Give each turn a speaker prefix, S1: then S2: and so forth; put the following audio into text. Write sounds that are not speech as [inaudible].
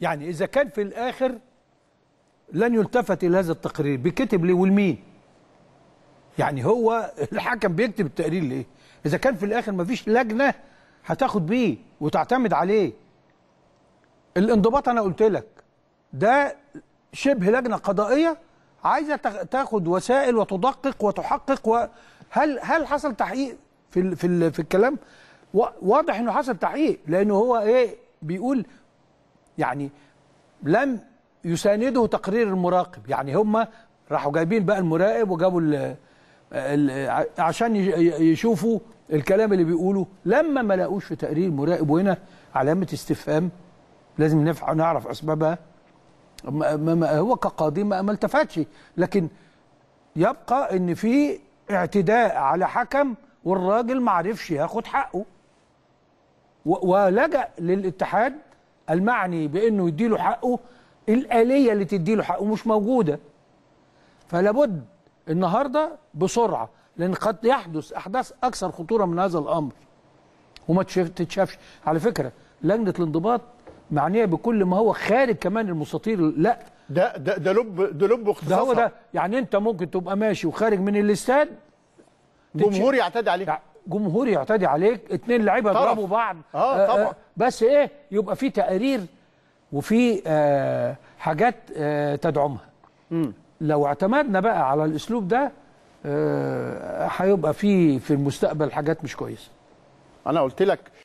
S1: يعني إذا كان في الآخر لن يلتفت إلى هذا التقرير بيكتب ليه ولمين يعني هو [laughs] الحكم بيكتب التقرير ليه إذا كان في الآخر مفيش لجنة هتاخد بيه وتعتمد عليه الانضباط أنا قلت لك ده شبه لجنة قضائية عايزة تاخد وسائل وتدقق وتحقق وهل هل حصل تحقيق في في, في الكلام واضح انه حصل تحقيق لانه هو ايه بيقول يعني لم يسانده تقرير المراقب يعني هم راحوا جايبين بقى المراقب وجابوا الـ الـ عشان يشوفوا الكلام اللي بيقوله لما ما لقوش في تقرير مراقب وهنا علامه استفهام لازم نعرف اسبابها ما هو كقاضي ما, ما التفتش لكن يبقى ان في اعتداء على حكم والراجل ما عرفش ياخد حقه ولجأ للاتحاد المعني بانه يديله حقه الاليه اللي تديله حقه مش موجوده فلابد النهارده بسرعه لان قد يحدث احداث اكثر خطوره من هذا الامر وما تتشافش على فكره لجنه الانضباط معنيه بكل ما هو خارج كمان المستطيل لا ده ده ده لب ده لب ده هو ده يعني انت ممكن تبقى ماشي وخارج من الاستاد جمهور يعتدي عليك جمهوري يعتدي عليك اتنين لعيبه يضربوا بعض آه،, آه،, اه طبعا بس ايه يبقى في تقارير وفي آه حاجات آه تدعمها م. لو اعتمدنا بقى على الاسلوب ده آه، هيبقى آه في في المستقبل حاجات مش كويسه انا قلت لك